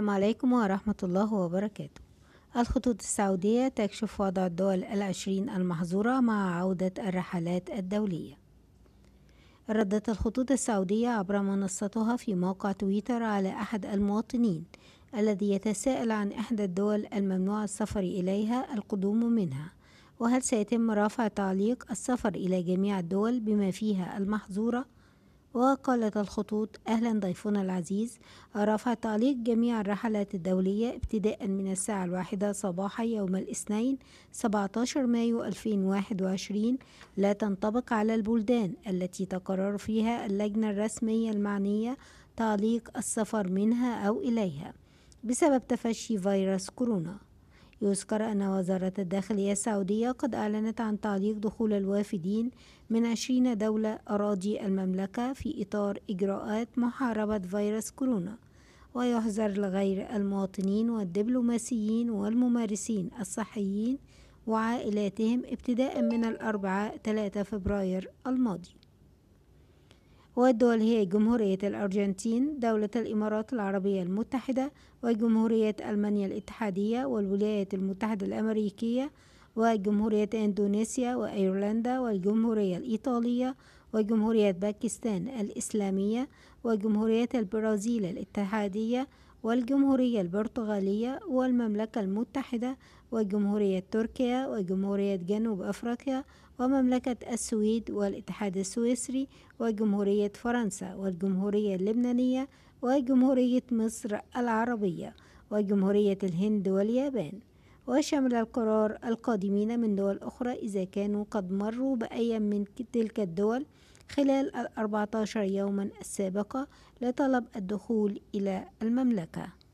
السلام عليكم ورحمة الله وبركاته الخطوط السعودية تكشف وضع الدول العشرين المحظورة مع عودة الرحلات الدولية ردت الخطوط السعودية عبر منصتها في موقع تويتر على أحد المواطنين الذي يتساءل عن إحدى الدول الممنوع السفر إليها القدوم منها وهل سيتم رفع تعليق السفر إلى جميع الدول بما فيها المحظورة وقالت الخطوط أهلا ضيفنا العزيز رفع تعليق جميع الرحلات الدولية ابتداء من الساعة الواحدة صباحا يوم الاثنين 17 مايو 2021 لا تنطبق على البلدان التي تقرر فيها اللجنة الرسمية المعنية تعليق السفر منها أو إليها بسبب تفشي فيروس كورونا يذكر أن وزارة الداخلية السعودية قد أعلنت عن تعليق دخول الوافدين من 20 دولة أراضي المملكة في إطار إجراءات محاربة فيروس كورونا ويحذر لغير المواطنين والدبلوماسيين والممارسين الصحيين وعائلاتهم ابتداء من الأربعاء 3 فبراير الماضي والدول هي جمهورية الأرجنتين دولة الإمارات العربية المتحدة وجمهورية ألمانيا الاتحادية والولايات المتحدة الأمريكية وجمهورية إندونيسيا وأيرلندا والجمهورية الإيطالية وجمهورية باكستان الإسلامية وجمهورية البرازيل الاتحادية والجمهورية البرتغالية والمملكة المتحدة وجمهورية تركيا وجمهورية جنوب أفريقيا ومملكة السويد والاتحاد السويسري وجمهورية فرنسا والجمهورية اللبنانية وجمهورية مصر العربية وجمهورية الهند واليابان وشمل القرار القادمين من دول أخرى إذا كانوا قد مروا بأي من تلك الدول خلال الأربعة عشر يوما السابقة لطلب الدخول إلى المملكة